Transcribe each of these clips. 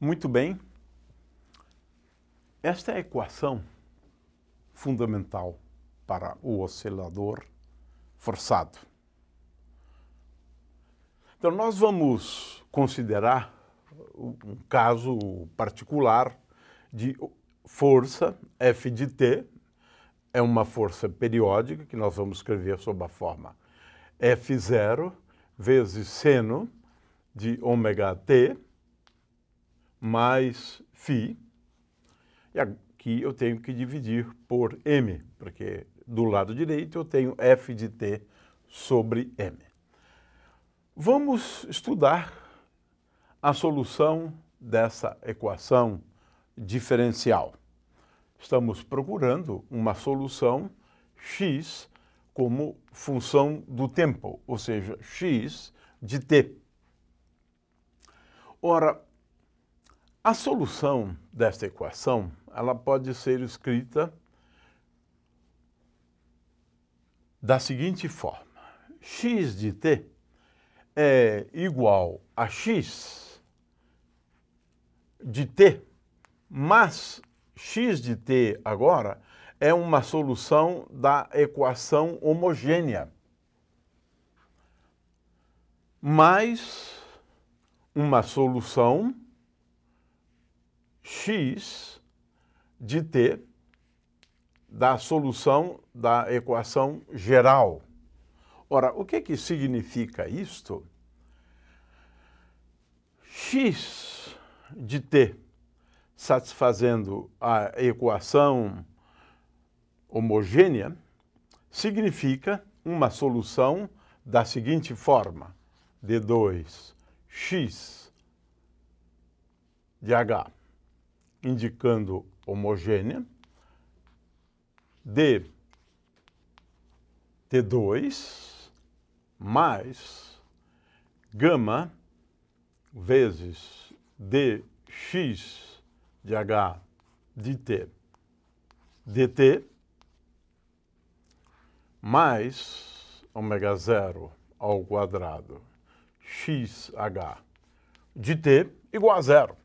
Muito bem. Esta é a equação fundamental para o oscilador forçado. Então, nós vamos considerar um caso particular de força F de T, é uma força periódica que nós vamos escrever sob a forma F0 vezes seno de ômega t mais φ. E aqui eu tenho que dividir por m, porque do lado direito eu tenho f de t sobre m. Vamos estudar a solução dessa equação diferencial estamos procurando uma solução x como função do tempo, ou seja, x de t. Ora, a solução desta equação, ela pode ser escrita da seguinte forma. x de t é igual a x de t mais x de t agora é uma solução da equação homogênea mais uma solução x de t da solução da equação geral. Ora, o que, que significa isto? x de t satisfazendo a equação homogênea, significa uma solução da seguinte forma: D2x de H, indicando homogênea, D T2 mais gama vezes dx de H de T dt mais ômega zero ao quadrado xh de t igual a zero,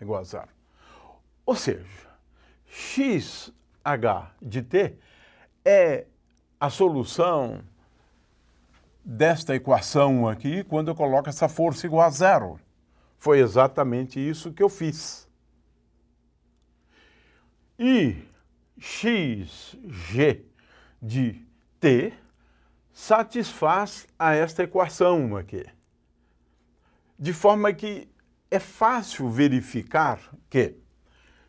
igual a zero. Ou seja, xh de t é a solução desta equação aqui quando eu coloco essa força igual a zero. Foi exatamente isso que eu fiz e xg de t satisfaz a esta equação aqui. É de forma que é fácil verificar que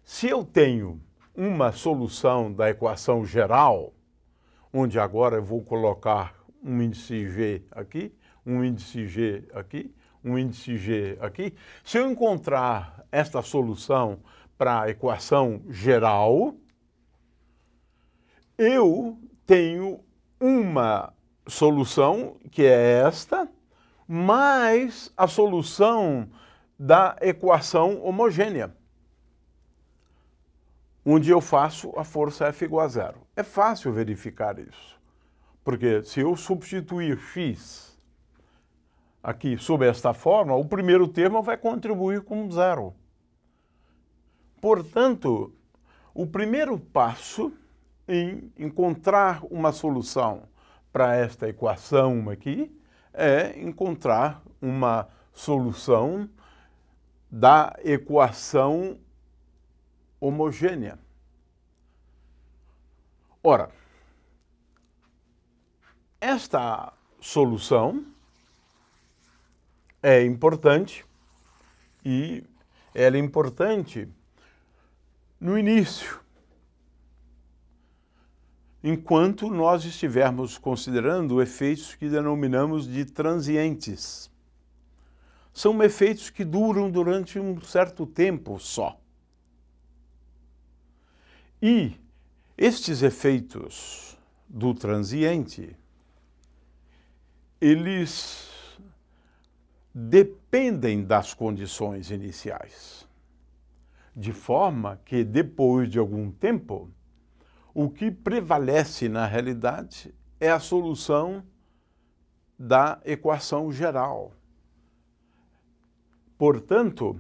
se eu tenho uma solução da equação geral, onde agora eu vou colocar um índice g aqui, um índice g aqui, um índice g aqui, se eu encontrar esta solução para a equação geral, eu tenho uma solução, que é esta, mais a solução da equação homogênea, onde eu faço a força F igual a zero. É fácil verificar isso, porque se eu substituir x aqui sob esta forma, o primeiro termo vai contribuir com zero. Portanto, o primeiro passo em encontrar uma solução para esta equação aqui é encontrar uma solução da equação homogênea. Ora, esta solução é importante e ela é importante no início. Enquanto nós estivermos considerando efeitos que denominamos de transientes. São efeitos que duram durante um certo tempo só. E estes efeitos do transiente, eles dependem das condições iniciais de forma que, depois de algum tempo, o que prevalece na realidade é a solução da equação geral. Portanto,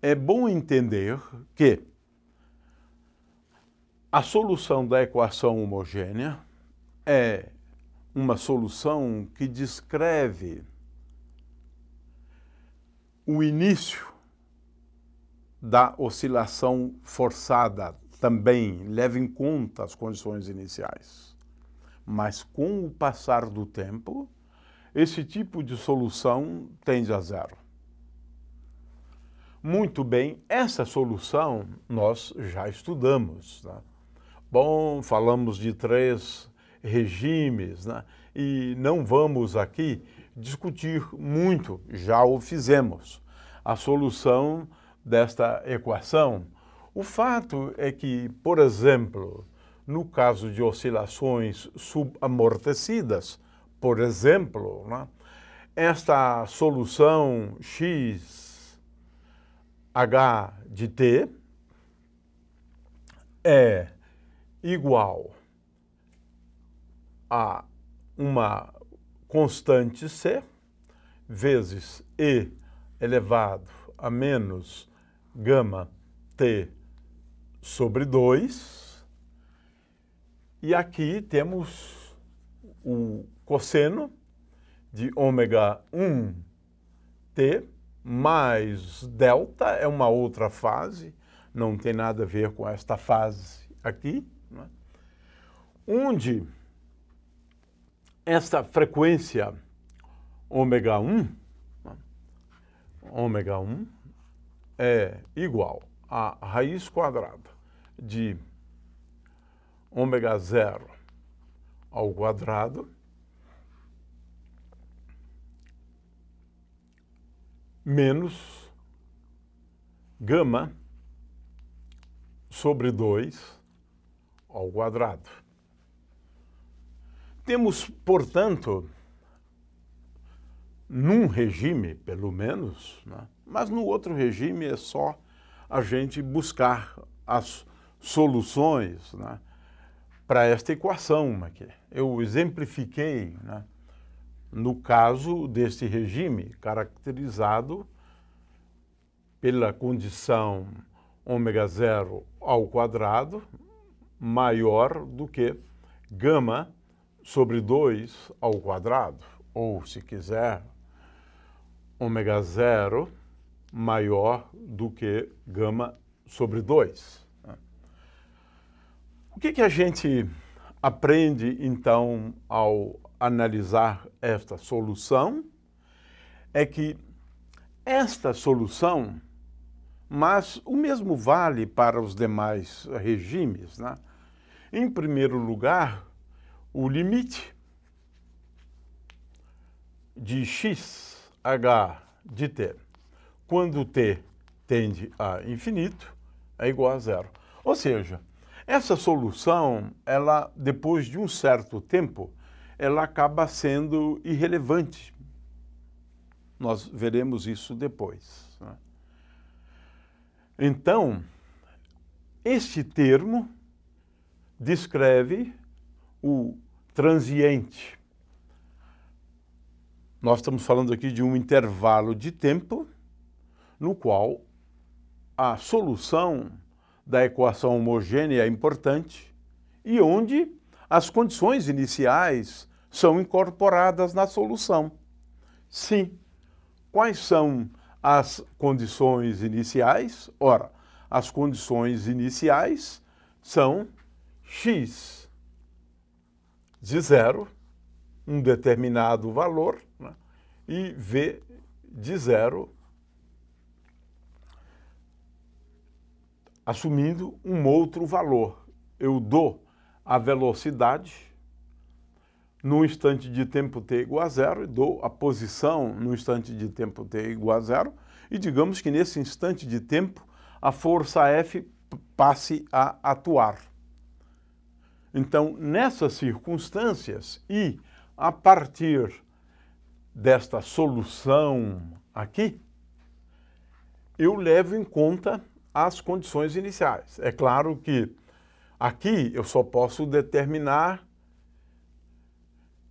é bom entender que a solução da equação homogênea é uma solução que descreve o início da oscilação forçada também, leva em conta as condições iniciais. Mas com o passar do tempo, esse tipo de solução tende a zero. Muito bem, essa solução nós já estudamos. Né? Bom, falamos de três regimes né? e não vamos aqui discutir muito, já o fizemos. A solução desta equação. O fato é que, por exemplo, no caso de oscilações subamortecidas, por exemplo, né, esta solução x h de t é igual a uma constante c vezes e elevado a menos gama T sobre 2. E aqui temos o cosseno de ômega 1 T mais delta, é uma outra fase, não tem nada a ver com esta fase aqui, né? onde esta frequência ômega 1, né? ômega 1, é igual a raiz quadrada de ômega zero ao quadrado menos gama sobre 2 ao quadrado. Temos, portanto, num regime, pelo menos, né? mas no outro regime é só a gente buscar as soluções né? para esta equação aqui. Eu exemplifiquei né? no caso deste regime caracterizado pela condição ômega zero ao quadrado maior do que gama sobre 2 ao quadrado, ou se quiser, ômega zero maior do que gama sobre 2. O que, que a gente aprende, então, ao analisar esta solução? É que esta solução, mas o mesmo vale para os demais regimes, né? Em primeiro lugar, o limite de x h de t, quando t tende a infinito, é igual a zero. Ou seja, essa solução, ela depois de um certo tempo, ela acaba sendo irrelevante. Nós veremos isso depois. Né? Então, este termo descreve o transiente nós estamos falando aqui de um intervalo de tempo no qual a solução da equação homogênea é importante e onde as condições iniciais são incorporadas na solução. Sim, quais são as condições iniciais? Ora, as condições iniciais são x de zero um determinado valor né, e V de zero, assumindo um outro valor. Eu dou a velocidade no instante de tempo t igual a zero, e dou a posição no instante de tempo t igual a zero, e digamos que nesse instante de tempo a força F passe a atuar. Então, nessas circunstâncias, e a partir desta solução aqui, eu levo em conta as condições iniciais. É claro que aqui eu só posso determinar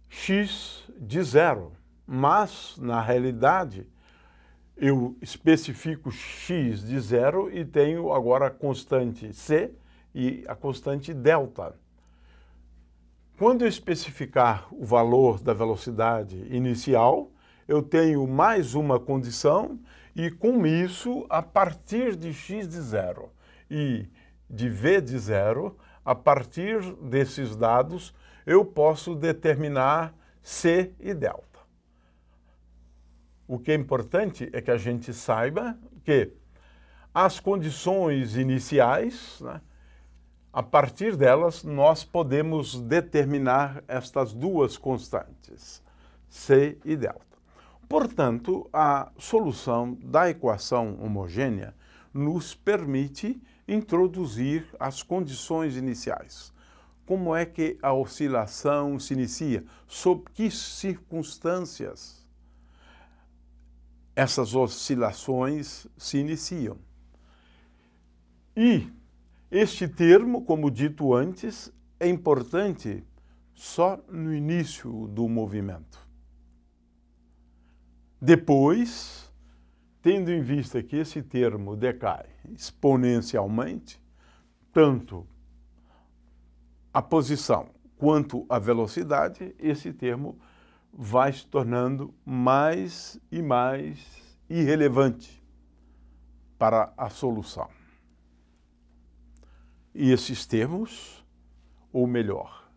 x de zero, mas na realidade eu especifico x de zero e tenho agora a constante c e a constante delta. Quando eu especificar o valor da velocidade inicial, eu tenho mais uma condição e com isso, a partir de x de zero e de v de zero, a partir desses dados, eu posso determinar c e delta. O que é importante é que a gente saiba que as condições iniciais, né, a partir delas, nós podemos determinar estas duas constantes, C e delta. Portanto, a solução da equação homogênea nos permite introduzir as condições iniciais. Como é que a oscilação se inicia? Sob que circunstâncias essas oscilações se iniciam? E este termo, como dito antes, é importante só no início do movimento. Depois, tendo em vista que esse termo decai exponencialmente, tanto a posição quanto a velocidade, esse termo vai se tornando mais e mais irrelevante para a solução esses termos, ou melhor,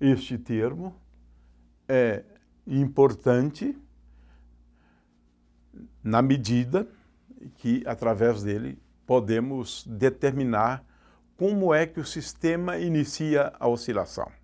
este termo é importante na medida que, através dele, podemos determinar como é que o sistema inicia a oscilação.